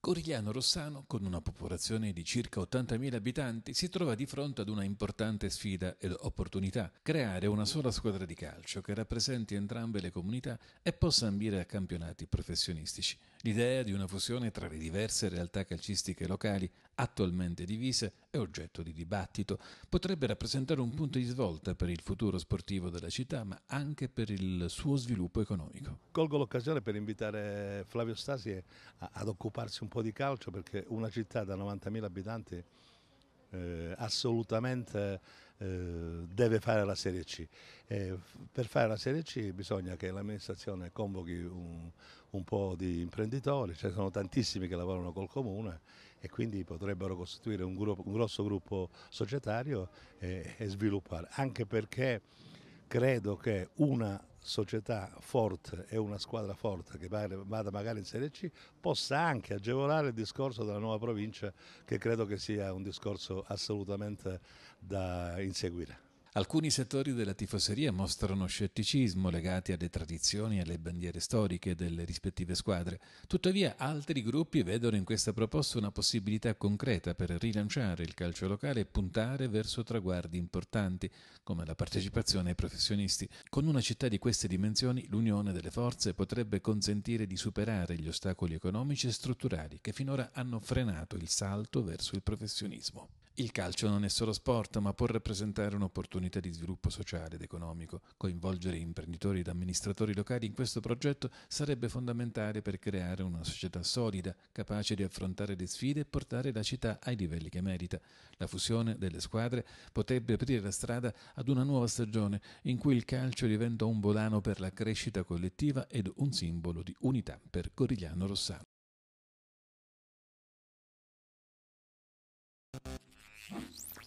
Corigliano Rossano, con una popolazione di circa 80.000 abitanti, si trova di fronte ad una importante sfida ed opportunità, creare una sola squadra di calcio che rappresenti entrambe le comunità e possa ambire a campionati professionistici. L'idea di una fusione tra le diverse realtà calcistiche locali, attualmente divise, è oggetto di dibattito, potrebbe rappresentare un punto di svolta per il futuro sportivo della città, ma anche per il suo sviluppo economico. Colgo l'occasione per invitare Flavio Stasi a, ad occuparsi un po' di calcio perché una città da 90.000 abitanti eh, assolutamente eh, deve fare la Serie C. E per fare la Serie C bisogna che l'amministrazione convochi un, un, po' di imprenditori, ce ne sono tantissimi che lavorano col comune e quindi potrebbero costituire un, gruppo, un grosso gruppo societario e, e sviluppare, anche perché credo che una società forte e una squadra forte che vada magari in Serie C possa anche agevolare il discorso della nuova provincia che credo che sia un discorso assolutamente da inseguire. Alcuni settori della tifoseria mostrano scetticismo legati alle tradizioni e alle bandiere storiche delle rispettive squadre, tuttavia altri gruppi vedono in questa proposta una possibilità concreta per rilanciare il calcio locale e puntare verso traguardi importanti, come la partecipazione ai professionisti. Con una città di queste dimensioni l'unione delle forze potrebbe consentire di superare gli ostacoli economici e strutturali che finora hanno frenato il salto verso il professionismo. Il calcio non è solo sport, ma può rappresentare un'opportunità di sviluppo sociale ed economico. Coinvolgere imprenditori ed amministratori locali in questo progetto sarebbe fondamentale per creare una società solida, capace di affrontare le sfide e portare la città ai livelli che merita. La fusione delle squadre potrebbe aprire la strada ad una nuova stagione in cui il calcio diventa un volano per la crescita collettiva ed un simbolo di unità per Corigliano Rossano.